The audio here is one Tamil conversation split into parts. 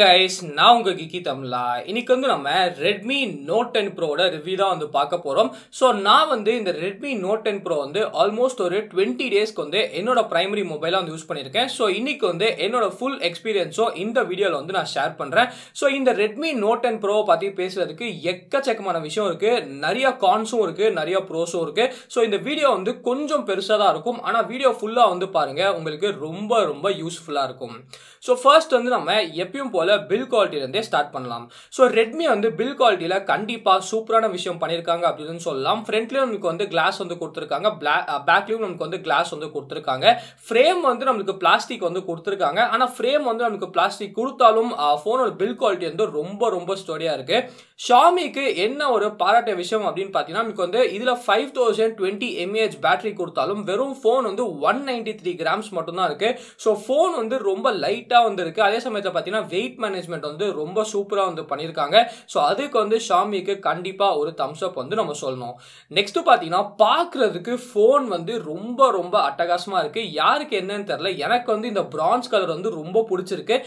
கைஸ் நான் உங்கள் கிக்கி தமிழா இன்னைக்கு வந்து நம்ம ரெட்மி நோட் டென் ப்ரோட ரிவ்யூ தான் வந்து பார்க்க போகிறோம் ஸோ நான் வந்து இந்த ரெட்மி நோட் டென் ப்ரோ வந்து ஆல்மோஸ்ட் ஒரு டுவெண்ட்டி டேஸ்க்கு வந்து என்னோட ப்ரைமரி மொபைலாக வந்து யூஸ் பண்ணியிருக்கேன் ஸோ இன்னைக்கு வந்து என்னோட ஃபுல் எக்ஸ்பீரியன்ஸும் இந்த வீடியோவில் வந்து நான் ஷேர் பண்ணுறேன் ஸோ இந்த ரெட்மி நோட் டென் ப்ரோவை பற்றி பேசுறதுக்கு எக்கச்சக்கமான விஷயம் இருக்குது நிறைய கான்ஸும் இருக்குது நிறைய ப்ரோஸும் இருக்குது ஸோ இந்த வீடியோ வந்து கொஞ்சம் பெருசாக தான் இருக்கும் ஆனால் வீடியோ ஃபுல்லாக வந்து பாருங்கள் உங்களுக்கு ரொம்ப ரொம்ப யூஸ்ஃபுல்லாக இருக்கும் ஸோ ஃபர்ஸ்ட் வந்து நம்ம எப்பயும் போல் பில் குவாலிட்டிலேருந்தே ஸ்டார்ட் பண்ணலாம் ஸோ ரெட்மி வந்து பில் குவாலிட்டியில் கண்டிப்பாக சூப்பரான விஷயம் பண்ணியிருக்காங்க அப்படின்னு சொல்லலாம் ஃப்ரண்ட்லேயும் நமக்கு வந்து கிளாஸ் வந்து கொடுத்துருக்காங்க பேக்லேயும் நமக்கு வந்து கிளாஸ் வந்து கொடுத்துருக்காங்க ஃப்ரேம் வந்து நமக்கு பிளாஸ்டிக் வந்து கொடுத்துருக்காங்க ஆனால் ஃப்ரேம் வந்து நமக்கு பிளாஸ்டிக் கொடுத்தாலும் ஃபோனோட பில் குவாலிட்டி வந்து ரொம்ப ரொம்ப ஸ்டோரியாக இருக்குது ஷாமிக்கு என்ன ஒரு பாராட்ட விஷயம் அப்படின்னு பார்த்தீங்கன்னா நமக்கு வந்து இதில் five thousand twenty mAh battery கொடுத்தாலும் வெறும் ஃபோன் வந்து ஒன் நைன்டி த்ரீ கிராம்ஸ் மட்டும்தான் இருக்குது ஸோ ஃபோன் வந்து ரொம்ப லைட்டாக வந்து இருக்குது அதே சமயத்தில் பார்த்தீங்கன்னா வெயிட் மேனேஜ்மெண்ட் வந்து ரொம்ப சூப்பராக வந்து பண்ணியிருக்காங்க ஸோ அதுக்கு வந்து ஷாமிக்கு கண்டிப்பாக ஒரு தம்ஸ் அப் வந்து நம்ம சொல்லணும் நெக்ஸ்ட்டு பார்த்தீங்கன்னா பார்க்குறதுக்கு ஃபோன் வந்து ரொம்ப ரொம்ப அட்டகாசமாக இருக்குது யாருக்கு என்னன்னு தெரில எனக்கு வந்து இந்த பிரான்ஸ் கலர் வந்து ரொம்ப பிடிச்சிருக்கு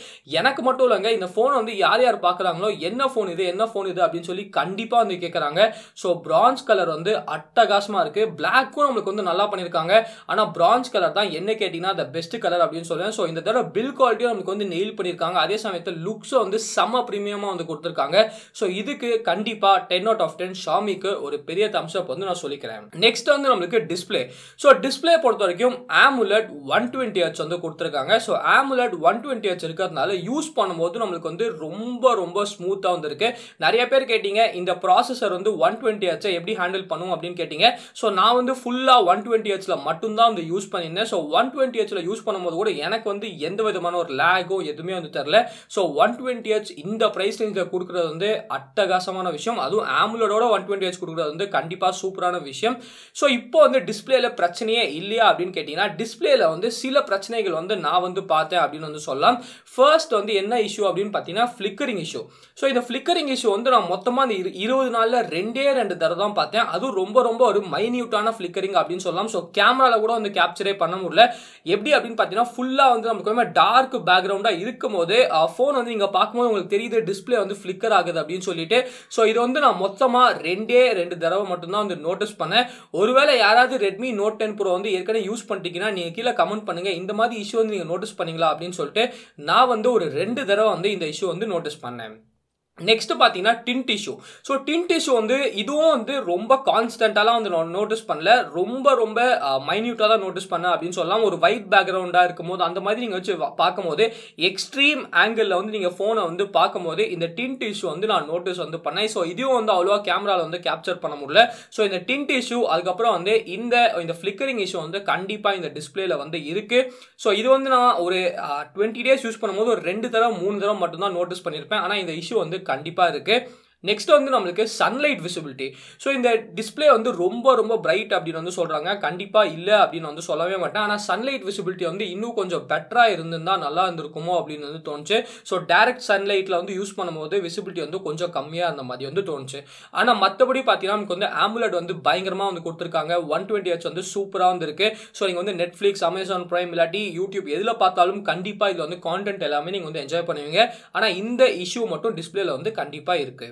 எனக்கு மட்டும் இல்லைங்க இந்த ஃபோன் வந்து யார் யார் பார்க்குறாங்களோ என்ன ஃபோன் இது என்ன ஃபோன் இது அப்படின்னு சொல்லி கண்டிப்பாக வந்து கேட்குறாங்க ஸோ பிரான்ஸ் கலர் வந்து அட்டகாசமாக இருக்குது பிளாக்கும் நம்மளுக்கு வந்து நல்லா பண்ணியிருக்காங்க ஆனால் பிரான்ஸ் கலர் தான் என்ன கேட்டிங்கன்னா த பெஸ்ட் கலர் அப்படின்னு சொல்லுவேன் ஸோ இந்த தடவை பில் குவாலிட்டியும் நமக்கு வந்து நெயில் பண்ணியிருக்காங்க அதே சமயத்தில் லுக்ஸும் வந்து செம்ம ப்ரீமியமாக வந்து கொடுத்துருக்காங்க ஸோ இதுக்கு கண்டிப்பாக டென் அவுட் ஆஃப் டென் ஷாமிக்கு ஒரு பெரிய தம்ஸ் அப் வந்து நான் சொல்லிக்கிறேன் நெக்ஸ்ட் வந்து நம்மளுக்கு டிஸ்பிளே ஸோ டிஸ்பிளே பொறுத்த வரைக்கும் ஆமுலட் ஒன் டுவெண்ட்டி ஹச் வந்து கொடுத்துருக்காங்க ஸோ ஆமுலட் ஒன் டுவெண்ட்டி ஹச் இருக்கிறதுனால யூஸ் பண்ணும்போது நம்மளுக்கு வந்து ரொம்ப ரொம்ப ஸ்மூத்தாக வந்துருக்கு நிறைய பேர் கேட்டீங்க இந்த ப்ராசஸர் வந்து ஒன் டுவெண்ட்டி ஹெச்சை எப்படி ஹேண்டில் பண்ணும் அப்படின்னு கேட்டீங்க ஸோ நான் வந்து ஃபுல்லாக ஒன் டுவெண்ட்டி ஹெச்சில் மட்டும்தான் வந்து யூஸ் பண்ணியிருந்தேன் ஸோ ஒன் டுவெண்ட்டி ஹெச்சில் யூஸ் பண்ணும்போது கூட எனக்கு வந்து எந்த விதமான ஒரு லேகோ எதுவுமே வந்து தெரில ஸோ ஒன் டுவெண்ட்டி ஹெச் இந்த ப்ரைஸ் ரேஞ்சில் கொடுக்குறது வந்து அட்டகாசமான விஷயம் அதுவும் ஆம்புலோட ஒன் டுவெண்ட்டி ஹெச் கொடுக்குறது வந்து கண்டிப்பாக சூப்பரான விஷயம் ஸோ இப்போ வந்து டிஸ்பிளேல பிரச்சனையே இல்லையா அப்படின்னு கேட்டிங்கன்னா டிஸ்பிளேல வந்து சில பிரச்சனைகள் வந்து நான் வந்து பார்த்தேன் அப்படின்னு வந்து சொல்லலாம் ஃபர்ஸ்ட் வந்து என்ன இஷ்யூ அப்படின்னு பார்த்தீங்கன்னா ஃப்ளிக்கரிங் இஷ்யூ ஸோ இந்த ஃப்ளிக்கரிங் இஷ்யூ வந்து நான் மொத்தமாக அந்த இரு இருபது நாளில் ரெண்டே ரெண்டு தடவை தான் பார்த்தேன் அதுவும் ரொம்ப ரொம்ப ஒரு மைன்யூட்டான ஃப்ளிக்கரிங் அப்படின்னு சொல்லலாம் ஸோ கேமராவில் கூட வந்து கேப்சரே பண்ண முடியல எப்படி அப்படின்னு பார்த்தீங்கன்னா ஃபுல்லாக வந்து நமக்கு டார்க் பேக்ரவுண்டாக இருக்கும் போது ஃபோன் வந்து நீங்கள் பார்க்கும்போது உங்களுக்கு தெரியுது டிஸ்பிளே வந்து ஃப்ளிக்கர் ஆகுது அப்படின்னு சொல்லிட்டு ஸோ இது வந்து நான் மொத்தமாக ரெண்டே ரெண்டு தடவை மட்டும்தான் வந்து நோட்டீஸ் பண்ணேன் ஒருவேளை யாராவது ரெட்மி நோட் டென் ப்ரோ வந்து ஏற்கனவே யூஸ் பண்ணிட்டீங்கன்னா நீங்கள் கீழே கமெண்ட் பண்ணுங்கள் இந்த மாதிரி இஷ்யூ வந்து நீங்கள் நோட்டீஸ் பண்ணீங்களா அப்படின்னு சொல்லிட்டு நான் வந்து ஒரு ரெண்டு தடவை வந்து இந்த இஷ்யூ வந்து நோட்டீஸ் பண்ணேன் நெக்ஸ்ட் பார்த்தீங்கன்னா tint issue so tint issue வந்து இதுவும் வந்து ரொம்ப கான்ஸ்டன்ட்டாலாம் வந்து நான் நோட்டீஸ் பண்ணல ரொம்ப ரொம்ப மைன்யூட்டாக தான் நோட்டீஸ் பண்ணேன் அப்படின்னு சொல்லலாம் ஒரு ஒயிட் பேக்ரவுண்டாக இருக்கும் போது அந்த மாதிரி நீங்கள் வச்சு பார்க்கும் போது எக்ஸ்ட்ரீம் ஆங்கிளில் வந்து நீங்கள் ஃபோனை வந்து பார்க்கும் போது இந்த டின் டிஷ்யூ வந்து நான் நோட்டீஸ் வந்து பண்ணேன் ஸோ இதுவும் வந்து அவ்வளோவா கேமராவில் வந்து கேப்சர் பண்ண முடியல ஸோ இந்த டின் டிஷ்யூ அதுக்கப்புறம் வந்து இந்த இந்த ஃப்ளிக்கரிங் இஷ்யூ வந்து கண்டிப்பாக இந்த டிஸ்பிளேல வந்து இருக்குது ஸோ இது வந்து நான் ஒரு டுவெண்ட்டி டேஸ் யூஸ் பண்ணும்போது ஒரு ரெண்டு தடவை மூணு தடவை மட்டும்தான் நோட்டீஸ் பண்ணியிருப்பேன் ஆனால் இந்த இஷ்யூ வந்து கண்டிப்பாக இருக்குது நெக்ஸ்ட் வந்து நம்மளுக்கு சன்லைட் விசிபிலிட்டி ஸோ இந்த டிஸ்பிளே வந்து ரொம்ப ரொம்ப பிரைட் அப்படின்னு வந்து சொல்கிறாங்க கண்டிப்பாக இல்லை அப்படின்னு வந்து சொல்லவே மாட்டேன் ஆனால் சன்லைட் விசிபிலிட்டி வந்து இன்னும் கொஞ்சம் பெட்டராக இருந்திருந்தால் நல்லா இருந்திருக்குமோ அப்படின்னு வந்து தோணுச்சு ஸோ டேரக்ட் சன்லைட்டில் வந்து யூஸ் பண்ணும்போது விசிபிலிட்டி வந்து கொஞ்சம் கம்மியாக இருந்த மாதிரி வந்து தோணுச்சு ஆனால் மற்றபடி பார்த்தீங்கன்னா நமக்கு வந்து ஆம்புலட் வந்து பயங்கரமாக வந்து கொடுத்துருக்காங்க ஒன் டுவெண்ட்டி ஹெச் வந்து சூப்பராக வந்து இருக்குது ஸோ நீங்கள் வந்து நெட்ஃப்ளிக்ஸ் அமேசான் ப்ரைம் இல்லாட்டி யூடியூப் எதில் பார்த்தாலும் கண்டிப்பாக இதில் வந்து கான்டென்ட் எல்லாமே நீங்கள் வந்து என்ஜாய் பண்ணுவீங்க ஆனால் இந்த இஷ்யூ மட்டும் டிஸ்பிளேல வந்து கண்டிப்பாக இருக்குது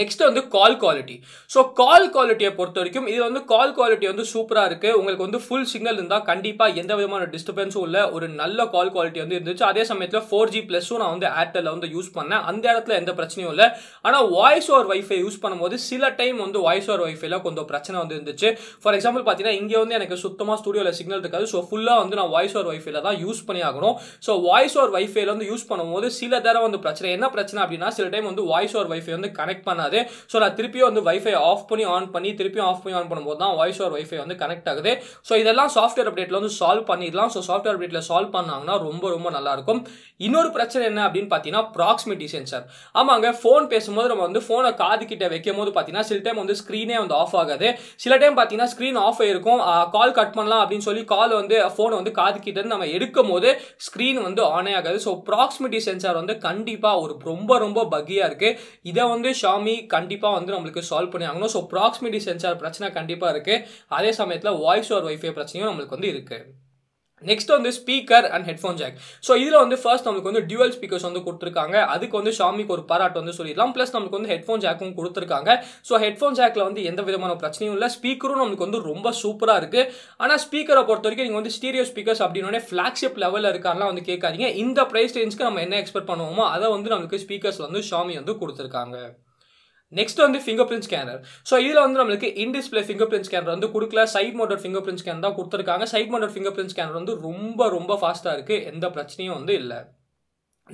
நெக்ஸ்ட் வந்து கால் குவாலிட்டி ஸோ கால் குவாலிட்டியை பொறுத்த வரைக்கும் இது வந்து கால் குவாலிட்டி வந்து சூப்பராக இருக்குது உங்களுக்கு வந்து ஃபுல் சிக்னல் இருந்தால் கண்டிப்பாக எந்த விதமான டிஸ்டர்பன்ஸும் இல்லை ஒரு நல்ல கால் குவாலிட்டி வந்து இருந்துச்சு அதே சமயத்தில் ஃபோர் ஜி ப்ளஸ்ஸும் நான் வந்து ஏர்டெல்ல வந்து யூஸ் பண்ணேன் அந்த இடத்துல எந்த பிரச்சனையும் இல்லை ஆனால் வாய்ஸ் ஓவர் வைஃபை யூஸ் பண்ணும்போது சில டைம் வந்து வாய்ஸ் ஓவர் வைஃபைல கொஞ்சம் பிரச்சனை வந்து இருந்துச்சு ஃபார் எக்ஸாம்பிள் பார்த்தீங்கன்னா இங்கே வந்து எனக்கு சுத்தமாக ஸ்டுடியோவில் சிக்னல் இருக்காது ஸோ ஃபுல்லாக வந்து நான் வாய்ஸ் ஓவர் வைஃபைல தான் யூஸ் பண்ணி ஆகணும் ஸோ வாய்ஸ் ஓவர் வைஃபைல வந்து யூஸ் பண்ணும்போது சில தரம் வந்து பிரச்சனை என்ன பிரச்சனை அப்படின்னா சில டைம் வந்து வாய்ஸ் ஓவர் வைஃபை வந்து கனெக்ட் பண்ண பண்ணாது ஸோ நான் திருப்பியும் வந்து வைஃபை ஆஃப் பண்ணி ஆன் பண்ணி திருப்பியும் ஆஃப் பண்ணி ஆன் பண்ணும்போது தான் வாய்ஸ் ஓர் வைஃபை வந்து கனெக்ட் ஆகுது ஸோ இதெல்லாம் சாஃப்ட்வேர் அப்டேட்டில் வந்து சால்வ் பண்ணிடலாம் ஸோ சாஃப்ட்வேர் அப்டேட்டில் சால்வ் பண்ணாங்கன்னா ரொம்ப ரொம்ப நல்லாயிருக்கும் இன்னொரு பிரச்சனை என்ன அப்படின்னு பார்த்தீங்கன்னா ப்ராக்ஸிமிட்டி சென்சார் ஆமாங்க ஃபோன் பேசும்போது நம்ம வந்து ஃபோனை காது கிட்ட வைக்கும் போது பார்த்தீங்கன்னா சில டைம் வந்து ஸ்க்ரீனே வந்து ஆஃப் ஆகாது சில டைம் பார்த்தீங்கன்னா ஸ்க்ரீன் ஆஃப் ஆயிருக்கும் கால் கட் பண்ணலாம் அப்படின்னு சொல்லி கால் வந்து ஃபோனை வந்து காது கிட்ட நம்ம எடுக்கும் போது ஸ்க்ரீன் வந்து ஆனே ஆகாது ஸோ ப்ராக்ஸிமிட்டி சென்சார் வந்து கண்டிப்பாக ஒரு ரொம்ப ரொம்ப பகியாக இருக்குது இதை வந்து ஷாமி பண்ணி கண்டிப்பாக வந்து நம்மளுக்கு சால்வ் பண்ணி ஆகணும் ஸோ ப்ராக்ஸிமிட்டி சென்சார் பிரச்சனை கண்டிப்பாக இருக்குது அதே சமயத்தில் வாய்ஸ் ஓர் ஒய்ஃபை பிரச்சனையும் நம்மளுக்கு வந்து இருக்குது நெக்ஸ்ட் வந்து speaker and headphone jack so இதில் வந்து ஃபர்ஸ்ட் நம்மளுக்கு வந்து டியூவல் ஸ்பீக்கர்ஸ் வந்து கொடுத்துருக்காங்க அதுக்கு வந்து ஷாமிக்கு ஒரு பாராட்டு வந்து சொல்லிடலாம் ப்ளஸ் நம்மளுக்கு வந்து ஹெட்ஃபோன் ஜாக்கும் கொடுத்துருக்காங்க ஸோ ஹெட்ஃபோன் ஜாக்கில் வந்து எந்த விதமான பிரச்சனையும் இல்லை ஸ்பீக்கரும் நம்மளுக்கு வந்து ரொம்ப சூப்பராக இருக்குது ஆனால் ஸ்பீக்கரை பொறுத்த வரைக்கும் நீங்கள் வந்து ஸ்டீரியோ ஸ்பீக்கர்ஸ் அப்படின்னே ஃப்ளாக்ஷிப் லெவலில் இருக்கான்லாம் வந்து கேட்காதீங்க இந்த ப்ரைஸ் ரேஞ்சுக்கு நம்ம என்ன எக்ஸ்பெக்ட் பண்ணுவோமோ அதை வந்து நம்மளுக்கு ஸ்பீக்கர்ஸ் வந்து ஷாமி வந்து கொடுத்துருக்காங்க நெக்ஸ்ட் வந்து ஃபிங்கர் பிரிண்ட் ஸ்கேனர் ஸோ இதில் வந்து நம்மளுக்கு இன்டிஸ்பிளே ஃபிங்கர் பிரிண்ட் ஸ்கேனர் வந்து கொடுக்கல side mounted fingerprint scan தான் கொடுத்துருக்காங்க side mounted fingerprint scanner வந்து ரொம்ப ரொம்ப ஃபாஸ்ட்டாக இருக்குது எந்த பிரச்சனையும் வந்து இல்லை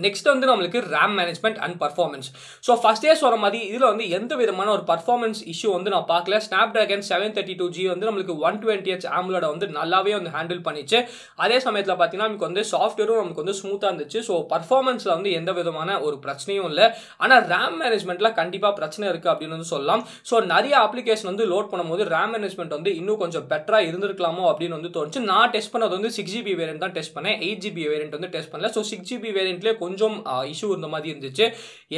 நெக்ஸ்ட் வந்து நம்மளுக்கு RAM management and performance so first day சொல்கிற மாதிரி இதில் வந்து எந்த விதமான ஒரு பர்ஃபார்மன்ஸ் இஷ்யூ வந்து நான் பார்க்கல Snapdragon seven thirty two G வந்து நம்மளுக்கு ஒன் டுவெண்ட்டி ஹெச் ஆம்லோட வந்து நல்லாவே வந்து ஹேண்டில் பண்ணிச்சு அதே சமயத்தில் பார்த்தீங்கன்னா நமக்கு வந்து சாஃப்ட்வேரும் நமக்கு வந்து ஸ்மூத்தாக இருந்துச்சு ஸோ பர்ஃபார்மன்ஸில் வந்து எந்த விதமான ஒரு பிரச்சனையும் இல்லை ஆனால் ரேம் மேனேஜ்மெண்ட்டில் கண்டிப்பாக பிரச்சனை இருக்குது அப்படின்னு வந்து சொல்லலாம் ஸோ நிறைய அப்ளிகேஷன் வந்து லோட் பண்ணும்போது ரேம் மேனேஜ்மெண்ட் வந்து இன்னும் கொஞ்சம் பெட்டராக இருந்திருக்கலாமோ அப்படின்னு வந்து தோணுச்சு நான் டெஸ்ட் பண்ணது வந்து சிக்ஸ் ஜிபி வேரியன்ட் தான் டெஸ்ட் பண்ணேன் எயிட் ஜிபி வேரியன்ட் வந்து டெஸ்ட் பண்ணல ஸோ சிக்ஸ் ஜிபி வேரியன்ட்லேயே கொஞ்சம் இஷ்யூ இருந்த மாதிரி இருந்துச்சு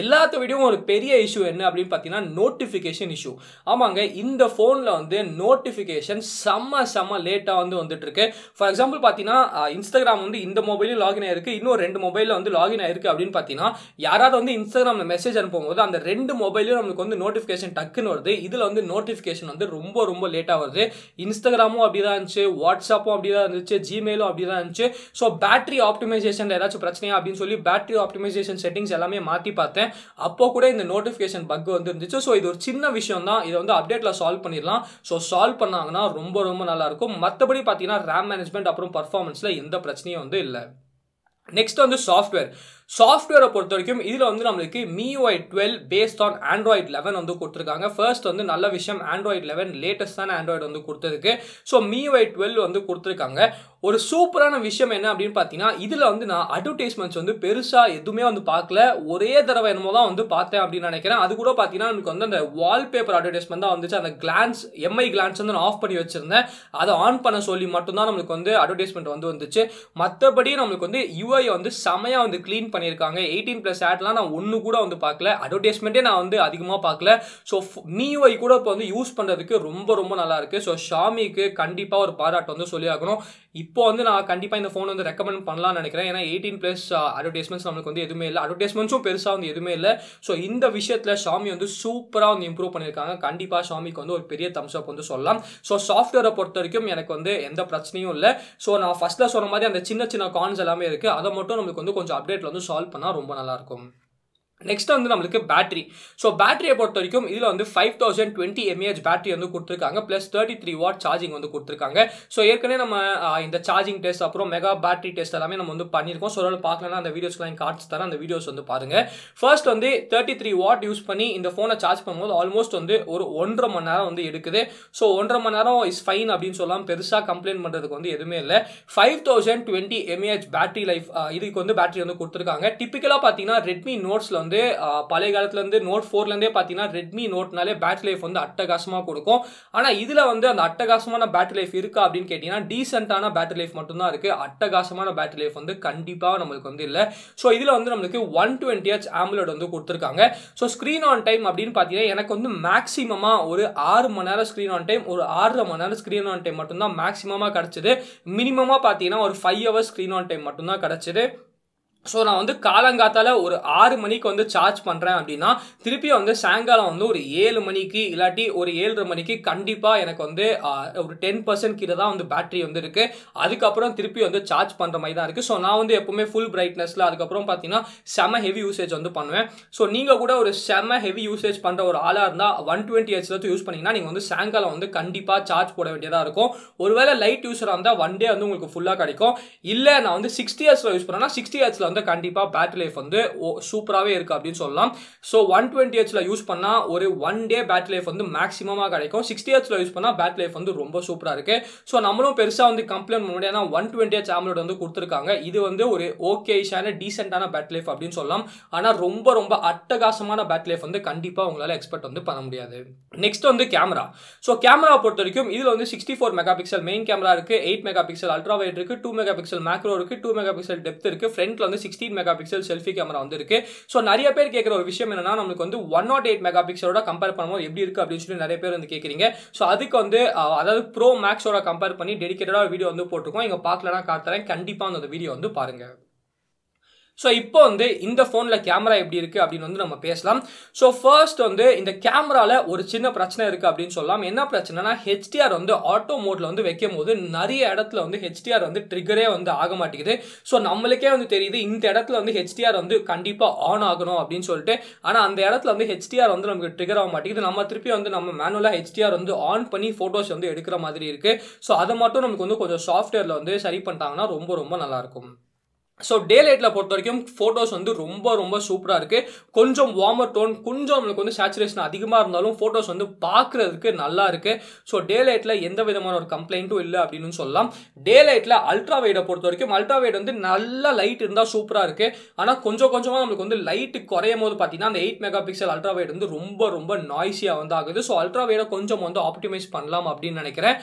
எல்லாத்த விடவும் ஒரு பெரிய இஷ்யூ என்ன அப்படின்னு பார்த்தீங்கன்னா நோட்டிஃபிகேஷன் இஷ்யூ ஆமாங்க இந்த ஃபோனில் வந்து நோட்டிஃபிகேஷன் செம்ம செம்ம லேட்டாக வந்து வந்துட்டுருக்கு ஃபார் எக்ஸாம்பிள் பார்த்தீங்கன்னா இன்ஸ்டாகிராம் வந்து இந்த மொபைலும் லாகின் ஆயிருக்கு இன்னும் ரெண்டு மொபைலில் வந்து லாகின் ஆயிருக்கு அப்படின்னு பார்த்தீங்கன்னா யாராவது வந்து இன்ஸ்டாகிராமில் மெசேஜ் அனுப்பும்போது அந்த ரெண்டு மொபைலும் நம்மளுக்கு வந்து நோட்டிஃபிகேஷன் டக்குன்னு வருது இதில் வந்து நோட்டிஃபிகேஷன் வந்து ரொம்ப ரொம்ப லேட்டாக வருது இன்ஸ்டாகிராமும் அப்படி தான் இருந்துச்சு வாட்ஸ்அப்பும் அப்படி தான் இருந்துச்சு ஜிமெயிலும் அப்படி தான் இருந்துச்சு ஸோ பேட்டரி ஆப்டிமைசேஷன் ஏதாச்சும் பிரச்சனையா அப்படின்னு சொல்லி பேட்டரி ஆப்டிமைசேஷன் செட்டிங்ஸ் எல்லாமே மாற்றி பார்த்தேன் அப்போ கூட இந்த நோட்டிஃபிகேஷன் பக் வந்து இருந்துச்சு ஸோ இது ஒரு சின்ன விஷயம் தான் இதை வந்து அப்டேட்டில் சால்வ் பண்ணிடலாம் ஸோ சால்வ் பண்ணாங்கன்னா ரொம்ப ரொம்ப நல்லாயிருக்கும் மற்றபடி பார்த்தீங்கன்னா ரேம் மேனேஜ்மெண்ட் அப்புறம் பர்ஃபார்மன்ஸில் எந்த பிரச்சனையும் வந்து இல்லை நெக்ஸ்ட் வந்து சாஃப்ட்வேர் சாஃப்ட்வேரை பொறுத்த வரைக்கும் இதில் வந்து நம்மளுக்கு MIUI twelve based on Android eleven வந்து கொடுத்துருக்காங்க ஃபர்ஸ்ட் வந்து நல்ல விஷயம் ஆண்ட்ராய்ட் லெவன் லேட்டஸ்டான ஆண்ட்ராய்டு வந்து கொடுத்ததுக்கு ஸோ மியூஐ டுவெல் வந்து கொடுத்துருக்காங்க ஒரு சூப்பரான விஷயம் என்ன அப்படின்னு பார்த்தீங்கன்னா இதில் வந்து நான் அட்வர்டைஸ்மெண்ட்ஸ் வந்து பெருசாக எதுவுமே வந்து பார்க்கல ஒரே தடவை என்னமோ தான் வந்து பார்த்தேன் அப்படின்னு நினைக்கிறேன் அது கூட பார்த்தீங்கன்னா எனக்கு வந்து அந்த வால்பேப்பர் அட்வர்டைஸ்மெண்ட் தான் வந்துச்சு அந்த கிளான்ஸ் எம்ஐ கிளான்ஸ் வந்து நான் ஆஃப் பண்ணி வச்சுருந்தேன் அதை ஆன் பண்ண சொல்லி மட்டும்தான் நம்மளுக்கு வந்து அட்வர்டைஸ்மெண்ட் வந்து வந்துச்சு மற்றபடி நம்மளுக்கு வந்து யூஐ வந்து செமையாக வந்து க்ளீன் பண்ணி பண்ணியிருக்காங்க எயிட்டீன் ப்ளஸ் ஆட்லாம் நான் ஒன்று கூட வந்து பார்க்கல அட்வர்டைஸ்மெண்ட்டே நான் வந்து அதிகமாக பார்க்கல ஸோ மியூஐ கூட இப்போ வந்து யூஸ் பண்ணுறதுக்கு ரொம்ப ரொம்ப நல்லா இருக்குது ஸோ ஷாமிக்கு கண்டிப்பாக ஒரு பாராட்டு வந்து சொல்லி ஆகணும் இப்போ வந்து நான் கண்டிப்பாக இந்த ஃபோன் வந்து ரெக்கமெண்ட் பண்ணலாம்னு நினைக்கிறேன் ஏன்னா எயிட்டீன் ப்ளஸ் அட்வர்டைஸ்மெண்ட்ஸ் நம்மளுக்கு வந்து எதுவுமே இல்லை அட்வர்டைஸ்மெண்ட்ஸும் பெருசாக வந்து எதுவுமே இல்லை ஸோ இந்த விஷயத்தில் ஷாமி வந்து சூப்பராக வந்து இம்ப்ரூவ் பண்ணியிருக்காங்க கண்டிப்பாக ஷாமிக்கு வந்து ஒரு பெரிய தம்ஸ் அப் வந்து சொல்லலாம் ஸோ சாஃப்ட்வேரை பொறுத்த வரைக்கும் எனக்கு வந்து எந்த பிரச்சனையும் இல்லை ஸோ நான் ஃபஸ்ட்டில் சொன்ன மாதிரி அந்த சின்ன சின்ன கான்ஸ் எல்லாமே இருக்குது அதை மட்டும் நம்மளுக்கு வந்து கொஞ்சம் அப்டேட்டில் வந்து சால்வ் பண்ணால் ரொம்ப நல்லாயிருக்கும் நெக்ஸ்ட் வந்து நம்மளுக்கு பேட்டரி ஸோ பேட்டரியை பொறுத்த வரைக்கும் இதில் வந்து five thousand twenty mAh battery வந்து கொடுத்துருக்காங்க plus thirty three watt charging வந்து கொடுத்துருக்காங்க ஸோ ஏற்கனவே நம்ம இந்த சார்ஜிங் டெஸ்ட் அப்புறம் மெகா பேட்டரி டெஸ்ட் எல்லாமே நம்ம வந்து பண்ணியிருக்கோம் ஸோ அதனால் பார்க்கலனா அந்த வீடியோஸ்லாம் காட்சி தரேன் அந்த வீடியோஸ் வந்து பாருங்கள் ஃபர்ஸ்ட் வந்து தேர்ட்டி த்ரீ வாட் யூஸ் பண்ணி இந்த ஃபோனை சார்ஜ் பண்ணும்போது ஆல்மோஸ்ட் வந்து ஒரு ஒன்றரை மணி நேரம் வந்து எடுக்குது ஸோ ஒன்றரை மணி நேரம் இஸ் ஃபைன் அப்படின்னு சொல்லலாம் பெருசாக கம்ப்ளைண்ட் பண்ணுறதுக்கு வந்து எதுவுமே இல்லை five thousand twenty mAh battery life இதுக்கு வந்து பேட்டரி வந்து கொடுத்துருக்காங்க டிப்பிக்கலாக பார்த்தீங்கன்னா ரெட்மி நோட்ஸில் வந்து வந்து பழைய காலத்துலேருந்து நோட் ஃபோர்லேருந்தே பார்த்தீங்கன்னா ரெட்மி நோட்னாலே பேட்டரி லைஃப் வந்து அட்டகாசமாக கொடுக்கும் ஆனால் இதில் வந்து அந்த அட்டகாசமான பேட்டரி லைஃப் இருக்கா அப்படின்னு கேட்டிங்கன்னா டீசெண்டான பேட்டரி லைஃப் மட்டும்தான் இருக்குது அட்டகாசமான பேட்டரி லைஃப் வந்து கண்டிப்பாக நம்மளுக்கு வந்து இல்லை ஸோ இதில் வந்து நம்மளுக்கு ஒன் டுவெண்ட்டி ஹெச் ஆம்புலட் வந்து கொடுத்துருக்காங்க ஸோ ஸ்க்ரீன் ஆன் டைம் அப்படின்னு பார்த்தீங்கன்னா எனக்கு வந்து மேக்ஸிமமாக ஒரு ஆறு மணி நேரம் ஸ்க்ரீன் ஆன் டைம் ஒரு ஆறரை மணி நேரம் ஸ்க்ரீன் ஆன் டைம் மட்டும்தான் மேக்ஸிமமாக கிடச்சிது மினிமமாக பார்த்தீங்கன்னா ஒரு five hours screen on time மட்டும்தான் கிடச்சிது ஸோ நான் வந்து காலங்காத்தால் ஒரு ஆறு மணிக்கு வந்து சார்ஜ் பண்ணுறேன் அப்படின்னா திருப்பியும் வந்து சாயங்காலம் வந்து ஒரு ஏழு மணிக்கு இல்லாட்டி ஒரு ஏழரை மணிக்கு கண்டிப்பாக எனக்கு வந்து ஒரு டென் பர்சன்ட் கீழே தான் வந்து பேட்ரி வந்து இருக்குது அதுக்கப்புறம் திருப்பி வந்து சார்ஜ் பண்ணுற மாதிரி தான் இருக்குது ஸோ நான் வந்து எப்போவுமே ஃபுல் பிரைட்னஸில் அதுக்கப்புறம் பார்த்தீங்கன்னா செம ஹெவி யூசேஜ் வந்து பண்ணுவேன் ஸோ நீங்கள் கூட ஒரு செம ஹெவி யூசேஜ் பண்ணுற ஒரு ஆளாக இருந்தால் ஒன் டுவெண்ட்டி ஹெச்லேருந்து யூஸ் பண்ணிங்கன்னா நீங்கள் வந்து சாயங்காலம் வந்து கண்டிப்பாக சார்ஜ் போட வேண்டியதாக இருக்கும் ஒருவேளை லைட் யூஸராக இருந்தால் ஒன் டே வந்து உங்களுக்கு ஃபுல்லாக கிடைக்கும் இல்லை நான் வந்து சிக்ஸ்டி ஹெச்சில் யூஸ் பண்ணேன்னா சிக்ஸ்டி இயர்ஸில் வந்து கண்டிப்பாக பேட்டரி லைஃப் வந்து சூப்பராகவே இருக்குது அப்படின்னு சொல்லலாம் ஸோ ஒன் டுவெண்ட்டி ஹெச்சில் யூஸ் பண்ணால் ஒரு ஒன் டே பேட்டரி லைஃப் வந்து மேக்ஸிமமாக கிடைக்கும் சிக்ஸ்டி ஹெச்சில் யூஸ் பண்ணால் பேட்டரி லைஃப் வந்து ரொம்ப சூப்பராக இருக்குது ஸோ நம்மளும் பெருசாக வந்து கம்ப்ளைண்ட் பண்ண முடியாது ஒன் டுவெண்ட்டி ஹெச் ஆம்லோட் வந்து கொடுத்துருக்காங்க இது வந்து ஒரு ஓகேஷான டீசெண்டான பேட்டரி லைஃப் அப்படின்னு சொல்லலாம் ஆனால் ரொம்ப ரொம்ப அட்டகாசமான பேட்டரி லைஃப் வந்து கண்டிப்பாக உங்களால் எக்ஸ்பெக்ட் வந்து பண்ண முடியாது நெக்ஸ்ட் வந்து கேமரா ஸோ கேமரா பொறுத்த வரைக்கும் இதில் வந்து sixty four megapixel main camera இருக்குது eight megapixel ultra wide இருக்குது டூ மெகா பிக்சல் மேக்ரோ இருக்குது டூ மெகா பிக்சல் டெப்த் இருக்குது ஃப்ரண்ட்டில் வந்து sixteen megapixel selfie camera வந்து இருக்கு ஸோ நிறைய பேர் கேட்குற ஒரு விஷயம் என்னன்னா நமக்கு வந்து ஒன் நாட் எயிட் மெகா பிக்சலோட கம்பேர் பண்ணுவோம் எப்படி இருக்கு அப்படின்னு சொல்லி நிறைய பேர் வந்து கேட்குறீங்க ஸோ அதுக்கு வந்து அதாவது ப்ரோ மேக்ஸோட கம்பேர் பண்ணி டெடிக்கேட்டடாக வீடியோ வந்து போட்டிருக்கோம் இங்கே பார்க்கலன்னா காட்டுறேன் கண்டிப்பாக அந்த வீடியோ வந்து பாருங்கள் ஸோ இப்போ வந்து இந்த ஃபோனில் கேமரா எப்படி இருக்குது அப்படின்னு வந்து நம்ம பேசலாம் ஸோ ஃபர்ஸ்ட் வந்து இந்த கேமராவில் ஒரு சின்ன பிரச்சனை இருக்குது அப்படின்னு சொல்லலாம் என்ன பிரச்சனைனா ஹெச்டிஆர் வந்து ஆட்டோ மோட்டில் வந்து வைக்கும் போது நிறைய இடத்துல வந்து ஹெச்டிஆர் வந்து ட்ரிகரே வந்து ஆக மாட்டேங்குது ஸோ நம்மளுக்கே வந்து தெரியுது இந்த இடத்துல வந்து ஹெச்டிஆர் வந்து கண்டிப்பாக ஆன் ஆகணும் அப்படின்னு சொல்லிட்டு ஆனால் அந்த இடத்துல வந்து ஹெச்டிஆர் வந்து நமக்கு ட்ரிகர் ஆக மாட்டேங்குது நம்ம திருப்பி வந்து நம்ம மேனுவலாக ஹெச்டிஆர் வந்து ஆன் பண்ணி ஃபோட்டோஸ் வந்து எடுக்கிற மாதிரி இருக்குது ஸோ அதை மட்டும் நமக்கு வந்து கொஞ்சம் சாஃப்ட்வேரில் வந்து சரி பண்ணிட்டாங்கன்னா ரொம்ப ரொம்ப நல்லாயிருக்கும் ஸோ டே லைட்டில் பொறுத்த வரைக்கும் ஃபோட்டோஸ் வந்து ரொம்ப ரொம்ப சூப்பராக இருக்குது கொஞ்சம் வார்மர் டோன் கொஞ்சம் நம்மளுக்கு வந்து சேச்சுரேஷன் அதிகமாக இருந்தாலும் ஃபோட்டோஸ் வந்து பார்க்குறதுக்கு நல்லா இருக்குது ஸோ டே லைட்டில் எந்த விதமான ஒரு கம்ப்ளைண்ட்டும் இல்லை அப்படின்னு சொல்லலாம் டே லைட்டில் அல்ட்ரா வைடை பொறுத்த வரைக்கும் அல்ட்ரா வைட் வந்து நல்ல லைட் இருந்தால் சூப்பராக இருக்குது ஆனால் கொஞ்சம் கொஞ்சமாக நம்மளுக்கு வந்து லைட்டு குறையும் போது பார்த்தீங்கன்னா அந்த eight megapixel ultra wide வந்து ரொம்ப ரொம்ப நாய்ஸியாக வந்து ஆகுது ஸோ அல்ட்ரா வைடை கொஞ்சம் வந்து ஆப்டிமைஸ் பண்ணலாம் அப்படின்னு நினைக்கிறேன்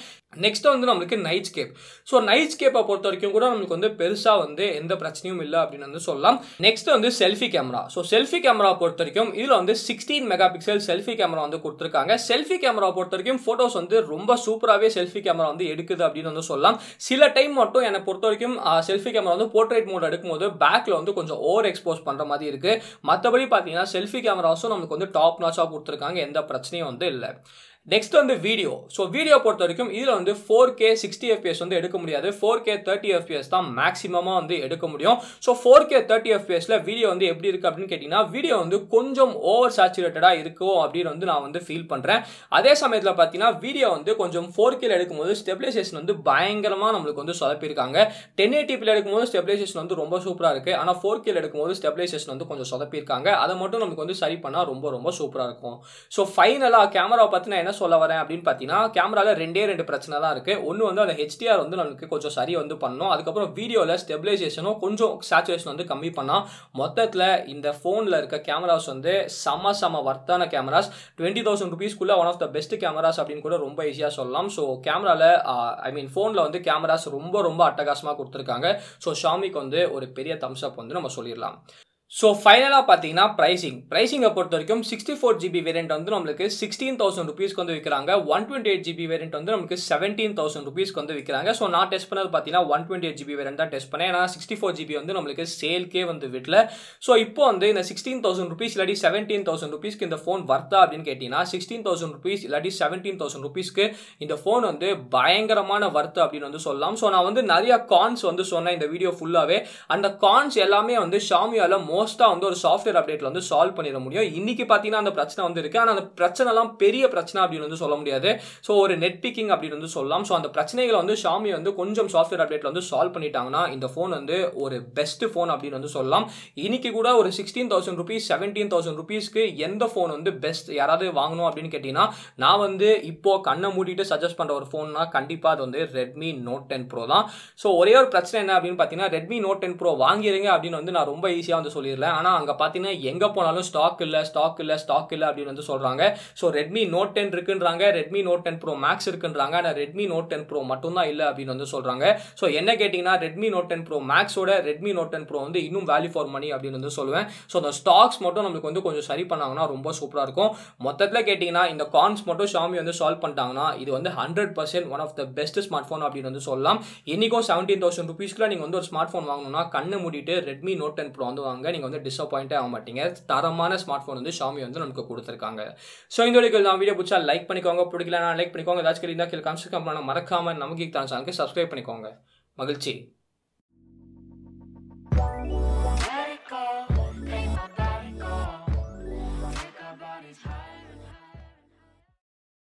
நெக்ஸ்ட் வந்து நம்மளுக்கு நைட் ஸ்கேப் ஸோ நைட் ஸ்கேப்பை பொறுத்த வரைக்கும் கூட நம்மளுக்கு வந்து பெருசாக வந்து எந்த பிரச்சனையும் இல்லை அப்படின்னு வந்து சொல்லலாம் நெக்ஸ்ட் வந்து selfie camera so selfie camera பொறுத்த வரைக்கும் இதில் வந்து sixteen megapixel selfie camera வந்து கொடுத்துருக்காங்க செல்ஃபி கேமரா பொறுத்த வரைக்கும் ஃபோட்டோஸ் வந்து ரொம்ப சூப்பராகவே செல்ஃபி கேமரா வந்து எடுக்குது அப்படின்னு வந்து சொல்லலாம் சில டைம் மட்டும் என்னை பொறுத்த வரைக்கும் செல்ஃபி கேமரா வந்து போர்ட்ரேட் மோட் எடுக்கும்போது பேக்கில் வந்து கொஞ்சம் ஓவர் எக்ஸ்போஸ் பண்ணுற மாதிரி இருக்குது மற்றபடி பார்த்தீங்கன்னா செல்ஃபி கேமராஸும் நமக்கு வந்து டாப் நாச்சாக கொடுத்துருக்காங்க எந்த பிரச்சனையும் வந்து இல்லை நெக்ஸ்ட் வந்து வீடியோ ஸோ வீடியோ பொறுத்த வரைக்கும் இதில் வந்து ஃபோர் கே சிக்ஸ்டி எஃபிஎஸ் வந்து எடுக்க முடியாது ஃபோர் கே தேர்ட்டி எஃபிஎஸ் தான் மேக்ஸிமமாக வந்து எடுக்க முடியும் ஸோ ஃபோர் கே தேர்ட்டி எஃபிஎஸ்ல வீடியோ வந்து எப்படி இருக்குது அப்படின்னு கேட்டிங்கன்னா வீடியோ வந்து கொஞ்சம் ஓவர் சேச்சுரேட்டடாக இருக்கும் அப்படின்னு வந்து நான் வந்து ஃபீல் பண்ணுறேன் அதே சமயத்தில் பார்த்தீங்கன்னா வீடியோ வந்து கொஞ்சம் ஃபோர் கேல எடுக்கும்போது ஸ்டெபிலைசேஷன் வந்து பயங்கரமாக நம்மளுக்கு வந்து சொதப்பியிருக்காங்க டென் ஏடிபியில் எடுக்கும்போது ஸ்டெபிலைசேஷன் வந்து ரொம்ப சூப்பராக இருக்குது ஆனால் ஃபோர் கேல எடுக்கும்போது ஸ்டெபிலைசேஷன் வந்து கொஞ்சம் சொதப்பியிருக்காங்க அதை மட்டும் நமக்கு வந்து சரி பண்ணால் ரொம்ப ரொம்ப சூப்பராக இருக்கும் ஸோ ஃபைனலாக கேமரா பார்த்தீங்கன்னா என்ன சொல்ல வரேன் அப்படின்னு பார்த்தீங்கன்னா கேமராவில் ரெண்டே ரெண்டு பிரச்சனை தான் இருக்குது ஒன்று வந்து அந்த ஹெச்டிஆர் வந்து நமக்கு கொஞ்சம் சரி வந்து பண்ணணும் அதுக்கப்புறம் வீடியோவில் ஸ்டெபிலைசேஷனும் கொஞ்சம் சேச்சுரேஷன் வந்து கம்மி பண்ணால் மொத்தத்தில் இந்த ஃபோனில் இருக்க கேமராஸ் வந்து செம செம வர்த்தான கேமராஸ் டுவெண்ட்டி தௌசண்ட் ருபீஸ்க்குள்ளே one of the best cameras அப்படின்னு கூட ரொம்ப ஈஸியாக சொல்லலாம் ஸோ கேமராவில் ஐ மீன் ஃபோனில் வந்து கேமராஸ் ரொம்ப ரொம்ப அட்டகாசமாக கொடுத்துருக்காங்க ஸோ ஷாமிக்கு வந்து ஒரு பெரிய தம்ஸ் அப் வந்து நம்ம சொல்லிடலாம் ஸோ ஃபைனலாக பார்த்தீங்கன்னா ப்ரைசிங் ப்ரைசிங்கை பொறுத்த வரைக்கும் சிக்ஸ்டி ஃபோர் ஜிபி வேரியண்ட் வந்து நம்மளுக்கு சிக்ஸ்டீன் தௌசண்ட் ருபீஸ்க்கு வந்து விற்கிறாங்க one twenty eight GB variant வந்து நமக்கு செவன்டீன் தௌசண்ட் ருபீஸ்க்கு வந்து விற்கிறாங்க ஸோ நான் டெஸ்ட் பண்ணது பார்த்தீங்கன்னா one twenty eight GB variant தான் டெஸ்ட் பண்ணேன் ஏன்னா சிக்ஸ்டி ஃபோர் ஜிபி வந்து நம்மளுக்கு சேல்க்கே வந்து விடல ஸோ இப்போ வந்து இந்த சிக்ஸ்டீன் தௌசண்ட் ருபீஸ் இல்லாட்டி செவன்டீன் தௌசண்ட் ருபீஸ்க்கு இந்த ஃபோன் வர்த்தா அப்படின்னு கேட்டிங்கன்னா சிக்ஸ்டீன் தௌசண்ட் ருபீஸ் இல்லாட்டி செவன்டீன் தௌசண்ட் ருபீஸ்க்கு இந்த ஃபோன் வந்து பயங்கரமான வர்த்து அப்படின்னு வந்து சொல்லலாம் ஸோ நான் வந்து நிறைய கான்ஸ் வந்து சொன்னேன் இந்த வீடியோ ஃபுல்லாகவே அந்த கான்ஸ் எல்லாமே வந்து ஷாமியாவில் மோஸ்ட் மோஸ்ட்டாக வந்து ஒரு சாஃப்ட்வேர் அப்டேட்டில் வந்து சால்வ் பண்ணிட முடியும் இன்றைக்கி பார்த்தீங்கன்னா அந்த பிரச்சனை வந்து இருக்குது ஆனால் அந்த பிரச்சனைலாம் பெரிய பிரச்சனை அப்படின்னு வந்து சொல்ல முடியாது ஸோ ஒரு நெட் பிக்கிங் அப்படின்னு வந்து சொல்லலாம் ஸோ அந்த பிரச்சனைகளை வந்து ஷாமி வந்து கொஞ்சம் சாஃப்ட்வேர் அப்டேட்டில் வந்து சால்வ் பண்ணிட்டாங்கன்னா இந்த ஃபோன் வந்து ஒரு பெஸ்ட் ஃபோன் அப்படின்னு வந்து சொல்லலாம் இன்றைக்கி கூட ஒரு sixteen thousand rupees seventeen thousand ருபீஸ்க்கு எந்த ஃபோன் வந்து பெஸ்ட் யாராவது வாங்கணும் அப்படின்னு கேட்டிங்கன்னா நான் வந்து இப்போது கண்ணை மூடிட்டு சஜஸ்ட் பண்ணுற ஒரு ஃபோன்னா கண்டிப்பாக அது வந்து ரெட்மி நோட் டென் ப்ரோ தான் ஸோ ஒரே ஒரு பிரச்சனை என்ன அப்படின்னு பார்த்தீங்கன்னா ரெட்மி நோட் டென் ப்ரோ வாங்கிடுங்க அப்படின்னு வந்து நான் ரொம்ப ஈஸியாக வந்து சொல்லி சொல்லிடல ஆனால் அங்கே பார்த்தீங்கன்னா எங்கே போனாலும் ஸ்டாக் இல்லை ஸ்டாக் இல்லை ஸ்டாக் இல்லை அப்படின்னு வந்து சொல்கிறாங்க ஸோ ரெட்மி நோட் டென் இருக்குன்றாங்க Redmi note ten pro max இருக்குன்றாங்க ஆனால் ரெட்மி நோட் டென் ப்ரோ மட்டும்தான் இல்லை அப்படின்னு வந்து சொல்கிறாங்க ஸோ என்ன கேட்டிங்கன்னா ரெட்மி நோட் டென் ப்ரோ மேக்ஸோட ரெட்மி நோட் டென் ப்ரோ வந்து இன்னும் வேல்யூ ஃபார் மணி அப்படின்னு வந்து சொல்லுவேன் ஸோ அந்த ஸ்டாக்ஸ் மட்டும் நம்மளுக்கு வந்து கொஞ்சம் சரி பண்ணாங்கன்னா ரொம்ப சூப்பராக இருக்கும் மொத்தத்தில் கேட்டிங்கன்னா இந்த கான்ஸ் மட்டும் ஷாமி வந்து சால்வ் பண்ணிட்டாங்கன்னா இது வந்து hundred percent one of the best smartphone அப்படின்னு வந்து சொல்லலாம் இன்றைக்கும் செவன்டீன் தௌசண்ட் ருபீஸ்க்குலாம் நீங்கள் வந்து ஒரு ஸ்மார்ட் ஃபோன் வாங்கணும்னா கண்ணை மூடிட்டு ரெட்மி நோட் டென் ப்ரோ வந்து வாங்க நீங்கள் வந்து டிஸப்பாயிண்டே ஆக மாட்டீங்க தரமான ஸ்மார்ட் ஃபோன் வந்து ஷாமி வந்து நமக்கு கொடுத்துருக்காங்க ஸோ இந்த வீடியோ நான் வீடியோ பிடிச்சா லைக் பண்ணிக்கோங்க பிடிக்கல லைக் பண்ணிக்கோங்க ஏதாச்சும் கீழே கம்ஸ்ட் கம்பெனி மறக்காமல் நமக்கு தான் சேனலுக்கு சப்ஸ்கிரைப் பண்ணிக்கோங்க மகிழ்ச்சி